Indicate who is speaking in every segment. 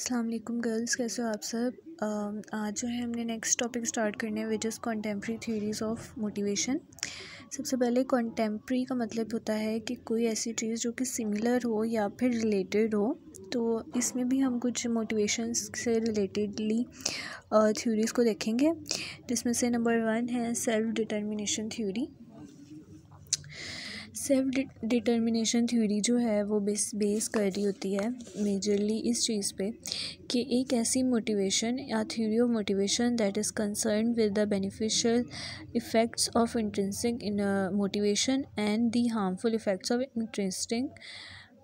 Speaker 1: अस्सलाम वालेकुम गर्ल्स कैसे हो आप सब आज जो है हमने नेक्स्ट टॉपिक स्टार्ट करने हैं which is contemporary theories of motivation सबसे पहले कॉन्टेम्प्री का मतलब होता है कि कोई ऐसी चीज़ जो कि सिमिलर हो या फिर रिलेटेड हो तो इसमें भी हम कुछ मोटिवेशन से रिलेटेडली थ्योरीज़ को देखेंगे जिसमें से नंबर वन है self determination theory self determination theory जो है वो बेस बेस कर रही होती है मेजरली इस चीज़ पे कि एक ऐसी मोटिवेशन या theory of motivation that is concern with the beneficial effects of interesting motivation and the harmful effects of interesting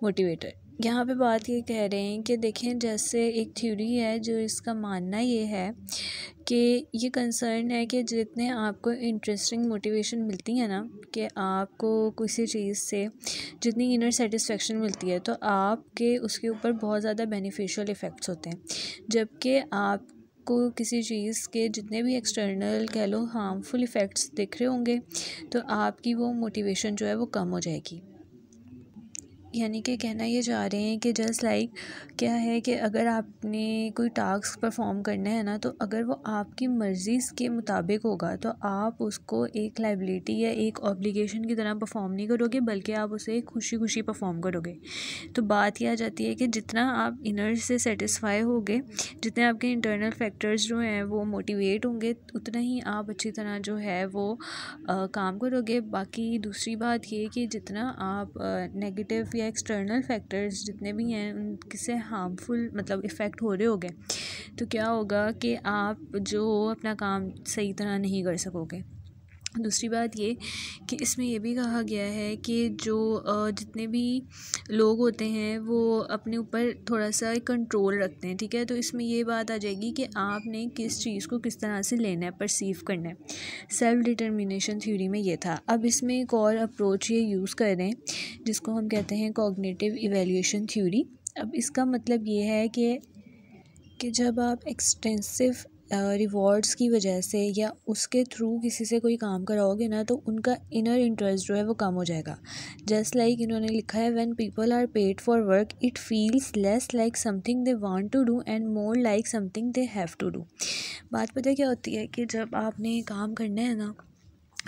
Speaker 1: motivator यहाँ पे बात ये कह रहे हैं कि देखें जैसे एक थ्योरी है जो इसका मानना ये है कि ये कंसर्न है कि जितने आपको इंटरेस्टिंग मोटिवेशन मिलती है ना कि आपको किसी चीज़ से जितनी इनर सेटिस्फेक्शन मिलती है तो आपके उसके ऊपर बहुत ज़्यादा बेनिफिशियल इफ़ेक्ट्स होते हैं जबकि आप आपको किसी चीज़ के जितने भी एक्सटर्नल कह लो हार्मफुल इफ़ेक्ट्स दिख रहे होंगे तो आपकी वो मोटिवेशन जो है वो कम हो जाएगी यानी कि कहना ये चाह रहे हैं कि जस्ट लाइक क्या है कि अगर आपने कोई टास्क परफॉर्म करना है ना तो अगर वो आपकी मर्ज़ी के मुताबिक होगा तो आप उसको एक लाइबिलिटी या एक ऑब्लिगेशन की तरह परफॉर्म नहीं करोगे बल्कि आप उसे खुशी खुशी परफॉर्म करोगे तो बात यह आ जाती है कि जितना आप इनर से सेटिस्फाई होगे जितने आपके इंटरनल फैक्टर्स जो हैं वो मोटिवेट होंगे उतना ही आप अच्छी तरह जो है वो आ, काम करोगे बाकी दूसरी बात ये कि जितना आप नेगेटिव या एक्सटर्नल फैक्टर्स जितने भी हैं उनसे हार्मफुल मतलब इफ़ेक्ट हो रहे होंगे तो क्या होगा कि आप जो अपना काम सही तरह नहीं कर सकोगे दूसरी बात ये कि इसमें यह भी कहा गया है कि जो जितने भी लोग होते हैं वो अपने ऊपर थोड़ा सा कंट्रोल रखते हैं ठीक है तो इसमें ये बात आ जाएगी कि आपने किस चीज़ को किस तरह से लेना है परसीव करना है सेल्फ डिटर्मिनेशन थ्योरी में ये था अब इसमें एक और अप्रोच ये यूज़ कर रहे हैं जिसको हम कहते हैं कॉग्नेटिव इवेल्यूशन थ्योरी अब इसका मतलब ये है कि कि जब आप एक्सटेंसिव रिवॉर्ड्स की वजह से या उसके थ्रू किसी से कोई काम कराओगे ना तो उनका इनर इंटरेस्ट जो है वो कम हो जाएगा जस्ट लाइक इन्होंने लिखा है when people are paid for work it feels less like something they want to do and more like something they have to do बात पता क्या होती है कि जब आपने काम करना है ना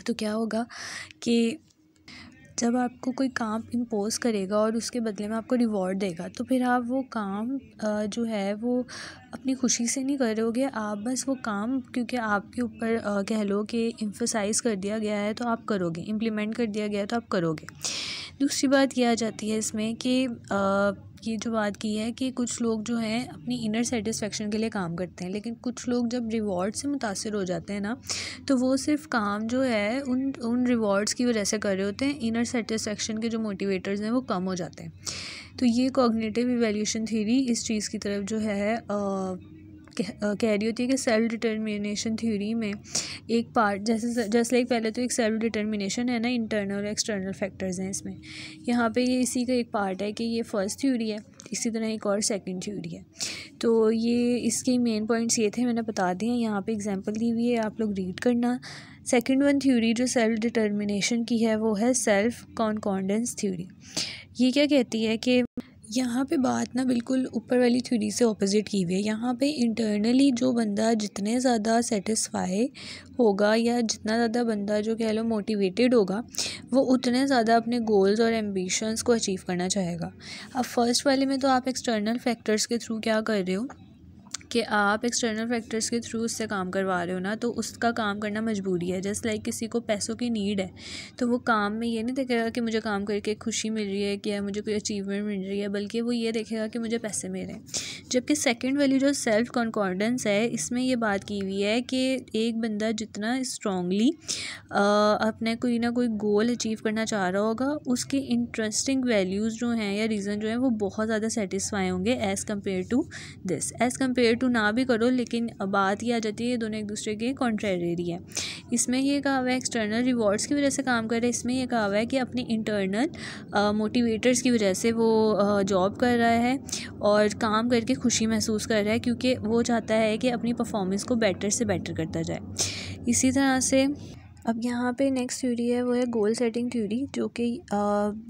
Speaker 1: तो क्या होगा कि जब आपको कोई काम इम्पोज़ करेगा और उसके बदले में आपको रिवॉर्ड देगा तो फिर आप वो काम जो है वो अपनी खुशी से नहीं करोगे आप बस वो काम क्योंकि आपके ऊपर कह लो कि इम्फोसाइज़ कर दिया गया है तो आप करोगे इम्प्लीमेंट कर दिया गया है तो आप करोगे दूसरी बात यह आ जाती है इसमें कि ये जो बात की है कि कुछ लोग जो हैं अपनी इनर सेटिस्फेक्शन के लिए काम करते हैं लेकिन कुछ लोग जब रिवॉर्ड से मुतासर हो जाते हैं ना तो वो सिर्फ काम जो है उन उन रिवॉर्ड्स की वजह से कर रहे होते हैं इनर सेटिस्फेक्शन के जो मोटिवेटर्स हैं वो कम हो जाते हैं तो ये कॉग्नेटिव इवेल्यूशन थीरी इस चीज़ की तरफ जो है आ, कह रही होती है कि सेल्फ डिटर्मिनेशन थ्योरी में एक पार्ट जैसे जस्ट लाइक पहले तो एक सेल्फ डिटर्मिनेशन है ना इंटरनल और एक्सटर्नल फैक्टर्स हैं इसमें यहाँ पे ये इसी का एक पार्ट है कि ये फर्स्ट थ्योरी है इसी तरह एक और सेकंड थ्योरी है तो ये इसके मेन पॉइंट्स ये थे मैंने बता दिए यहाँ पे एग्जांपल दी हुई है आप लोग रीड करना सेकंड वन थ्योरी जो सेल्फ डिटर्मिनेशन की है वो है सेल्फ कॉन्कॉन्डेंस थ्योरी ये क्या कहती है कि यहाँ पे बात ना बिल्कुल ऊपर वाली थ्योरी से ऑपोजिट की हुई है यहाँ पे इंटरनली जो बंदा जितने ज़्यादा सेटिस्फाई होगा या जितना ज़्यादा बंदा जो कह लो मोटिवेटेड होगा वो उतने ज़्यादा अपने गोल्स और एम्बिशंस को अचीव करना चाहेगा अब फर्स्ट वाले में तो आप एक्सटर्नल फैक्टर्स के थ्रू क्या कर रहे हो कि आप एक्सटर्नल फैक्टर्स के थ्रू उससे काम करवा रहे हो ना तो उसका काम करना मजबूरी है जस्ट लाइक किसी को पैसों की नीड है तो वो काम में ये नहीं देखेगा कि मुझे काम करके खुशी मिल रही है कि मुझे कोई अचीवमेंट मिल रही है बल्कि वो ये देखेगा कि मुझे पैसे मिल रहे हैं जबकि सेकेंड वाली जो सेल्फ कॉन्फिडेंस है इसमें ये बात की हुई है कि एक बंदा जितना स्ट्रांगली अपने कोई ना कोई गोल अचीव करना चाह रहा होगा उसके इंटरेस्टिंग वैल्यूज़ जो हैं या रीज़न जो हैं वो बहुत ज़्यादा सेटिस्फाई होंगे as compare to this as compare to ना भी करो लेकिन बात ये आ जाती है ये दोनों एक दूसरे के कॉन्ट्रेरी है इसमें यह कहा हुआ है एक्सटर्नल रिवॉर्ड्स की वजह से काम कर रहा है इसमें यह कहा हुआ है कि अपने इंटरनल मोटिवेटर्स की वजह से वो जॉब कर रहा है और काम करके खुशी महसूस कर रहा है क्योंकि वो चाहता है कि अपनी परफॉर्मेंस को बेटर से बेटर करता जाए इसी तरह से अब यहाँ पे नेक्स्ट थ्यूरी है वो है गोल सेटिंग थ्यूरी जो कि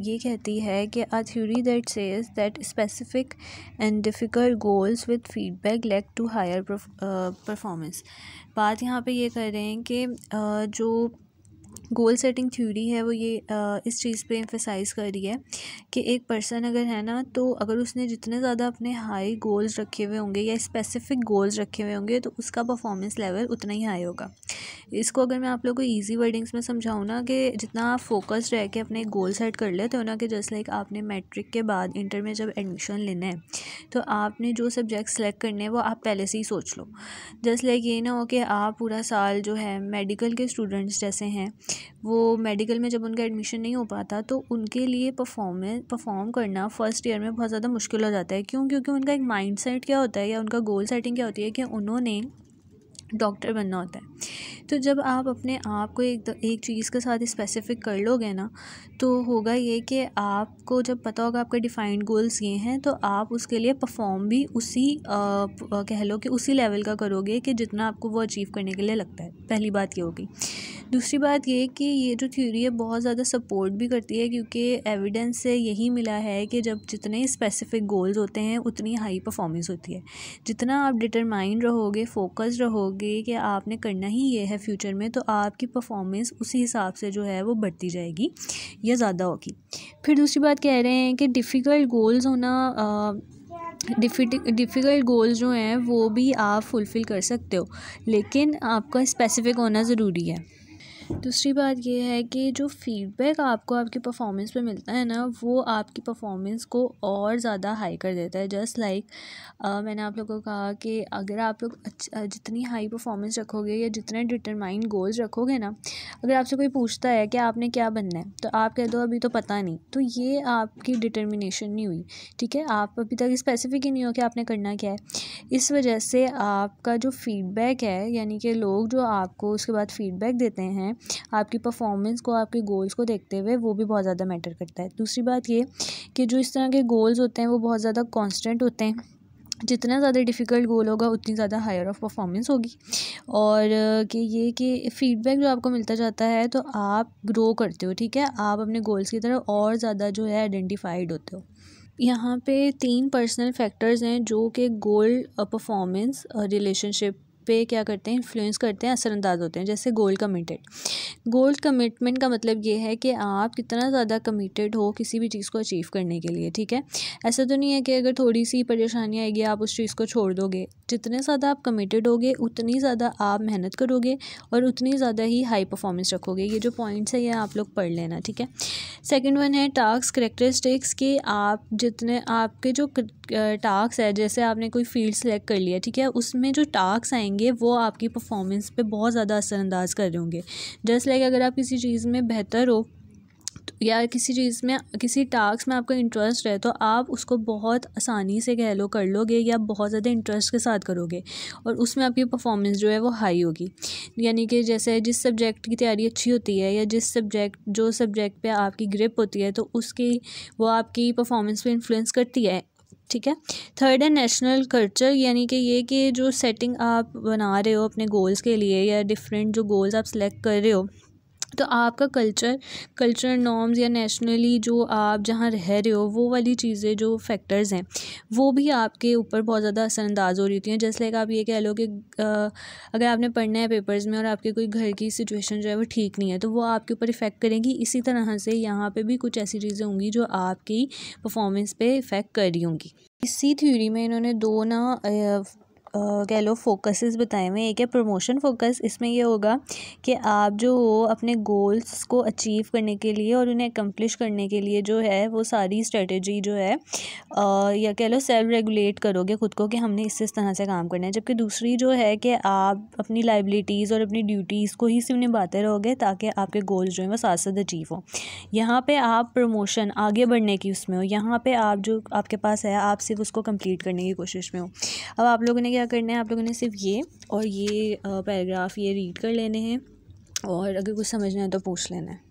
Speaker 1: ये कहती है कि a theory that says that specific and difficult goals with feedback lead to higher performance बात यहाँ पे ये कर रहे हैं कि जो गोल सेटिंग थ्योरी है वो ये इस चीज़ पे एम्फेसाइज़ कर रही है कि एक पर्सन अगर है ना तो अगर उसने जितने ज़्यादा अपने हाई गोल्स रखे हुए होंगे या स्पेसिफिक गोल्स रखे हुए होंगे तो उसका परफॉर्मेंस लेवल उतना ही हाई होगा इसको अगर मैं आप लोगों को ईजी वर्डिंग्स में समझाऊँ ना कि जितना आप फोकस रह के अपने गोल सेट कर लेते हो ना कि जस्ट लाइक आपने मैट्रिक के बाद इंटर में जब एडमिशन लेना है तो आपने जो सब्जेक्ट सेलेक्ट करने हैं वो आप पहले से ही सोच लो जस्ट लाइक ये ना हो कि आप पूरा साल जो है मेडिकल के स्टूडेंट्स जैसे हैं वो मेडिकल में जब उनका एडमिशन नहीं हो पाता तो उनके लिए परफॉर्मेंस परफॉर्म करना फ़र्स्ट ईयर में बहुत ज़्यादा मुश्किल हो जाता है क्यों क्योंकि उनका एक माइंड सेट क्या होता है या उनका गोल सेटिंग क्या होती है कि उन्होंने डॉक्टर बनना होता है तो जब आप अपने आप को एक एक चीज़ के साथ स्पेसिफ़िक कर लोगे ना तो होगा ये कि आपको जब पता होगा आपके डिफ़ाइंड गोल्स ये हैं तो आप उसके लिए परफॉर्म भी उसी आ, कह लो कि उसी लेवल का करोगे कि जितना आपको वो अचीव करने के लिए लगता है पहली बात ये होगी दूसरी बात ये कि ये जो थ्योरी है बहुत ज़्यादा सपोर्ट भी करती है क्योंकि एविडेंस से यही मिला है कि जब जितने स्पेसिफिक गोल्स होते हैं उतनी हाई परफॉर्मेंस होती है जितना आप डिटरमाइंड रहोगे फोकस रहोगे कि आपने करना ही ये है फ्यूचर में तो आपकी परफॉर्मेंस उसी हिसाब से जो है वो बढ़ती जाएगी या ज़्यादा होगी फिर दूसरी बात कह रहे हैं कि डिफ़िकल्ट गोल्स होना आ, डिफ़िकल्ट गोल्स जो हैं वो भी आप फुलफ़िल कर सकते हो लेकिन आपका स्पेसिफ़िक होना ज़रूरी है दूसरी बात यह है कि जो फीडबैक आपको आपकी परफॉर्मेंस पे मिलता है ना वो आपकी परफॉर्मेंस को और ज़्यादा हाई कर देता है जस्ट लाइक like, uh, मैंने आप लोगों को कहा कि अगर आप लोग जितनी हाई परफॉर्मेंस रखोगे या जितने डिटरमाइन गोल्स रखोगे ना अगर आपसे कोई पूछता है कि आपने क्या बनना है तो आप कह दो अभी तो पता नहीं तो ये आपकी डिटर्मिनेशन नहीं हुई ठीक है आप अभी तक स्पेसिफिक ही नहीं हो कि आपने करना क्या है इस वजह से आपका जो फीडबैक है यानी कि लोग जो आपको उसके बाद फीडबैक देते हैं आपकी परफॉर्मेंस को आपके गोल्स को देखते हुए वो भी बहुत ज़्यादा मैटर करता है दूसरी बात ये कि जो इस तरह के गोल्स होते हैं वो बहुत ज़्यादा कॉन्स्टेंट होते हैं जितना ज़्यादा डिफ़िकल्ट गोल होगा उतनी ज़्यादा हायर ऑफ परफॉर्मेंस होगी और कि ये कि फीडबैक जो आपको मिलता जाता है तो आप ग्रो करते हो ठीक है आप अपने गोल्स की तरफ और ज़्यादा जो है आइडेंटिफाइड होते हो यहाँ पे तीन पर्सनल फैक्टर्स हैं जो कि गोल परफॉर्मेंस रिलेशनशिप पे क्या करते हैं इन्फ्लुएंस करते हैं असरअंदाज होते हैं जैसे गोल कमिटेड गोल कमिटमेंट का मतलब ये है कि आप कितना ज़्यादा कमिटेड हो किसी भी चीज़ को अचीव करने के लिए ठीक है ऐसा तो नहीं है कि अगर थोड़ी सी परेशानी आएगी आप उस चीज़ को छोड़ दोगे जितने ज़्यादा आप कमिटेड होगे उतनी ज़्यादा आप मेहनत करोगे और उतनी ज़्यादा ही हाई परफॉर्मेंस रखोगे ये जो पॉइंट्स है ये आप लोग पढ़ लेना ठीक है सेकेंड वन है टास्क करेक्टरिस्टिक्स के आप जितने आपके जो टास्क है जैसे आपने कोई फील्ड सेलेक्ट कर लिया ठीक है उसमें जो टास्क आएंगे वो आपकी परफॉर्मेंस पे बहुत ज़्यादा असरअंदाज कर रहे होंगे जस्ट लाइक अगर आप किसी चीज़ में बेहतर हो या किसी चीज़ में किसी टास्क में आपका इंटरेस्ट रहे तो आप उसको बहुत आसानी से कह लो कर लोगे या बहुत ज़्यादा इंटरेस्ट के साथ करोगे और उसमें आपकी परफॉर्मेंस जो है वो हाई होगी यानी कि जैसे जिस सब्जेक्ट की तैयारी अच्छी होती है या जिस सब्जेक्ट जो सब्जेक्ट पे आपकी ग्रिप होती है तो उसकी वो आपकी परफॉर्मेंस पर इन्फ्लुएंस करती है ठीक है थर्ड है नेशनल कल्चर यानी कि ये कि जो सेटिंग आप बना रहे हो अपने गोल्स के लिए या डिफरेंट जो गोल्स आप सिलेक्ट कर रहे हो तो आपका कल्चर कल्चर नॉर्म्स या नेशनली जो आप जहाँ रह रहे हो वो वाली चीज़ें जो फैक्टर्स हैं वो भी आपके ऊपर बहुत ज़्यादा असरअंदाज हो रही होती हैं जैसे लाइक आप ये कह लो कि अगर आपने पढ़ना है पेपर्स में और आपके कोई घर की सिचुएशन जो है वो ठीक नहीं है तो वो आपके ऊपर इफ़ेक्ट करेंगी इसी तरह से यहाँ पर भी कुछ ऐसी चीज़ें होंगी जो आपकी परफॉर्मेंस पर इफ़ेक्ट कर रही होंगी इसी थ्योरी में इन्होंने दो ना कह लो फोकसेस बताए हुए एक है प्रमोशन फोकस इसमें यह होगा कि आप जो हो अपने गोल्स को अचीव करने के लिए और उन्हें एकम्प्लिश करने के लिए जो है वो सारी स्ट्रेटजी जो है आ, या कह लो सेल्फ रेगुलेट करोगे ख़ुद को कि हमने इससे इस तरह से काम करना है जबकि दूसरी जो है कि आप अपनी लाइबिलिटीज़ और अपनी ड्यूटीज़ को ही सिर्फ निभाते रहोगे ताकि आपके गोल्स जो हैं वो साथ साथ अचीव हों यहाँ पर आप प्रमोशन आगे बढ़ने की उसमें हो यहाँ पर आप जो आपके पास है आप सिर्फ उसको कम्प्लीट करने की कोशिश में हो अब आप लोगों ने क्या करना है आप लोगों ने सिर्फ ये और ये पैराग्राफ ये रीड कर लेने हैं और अगर कुछ समझना है तो पूछ लेना है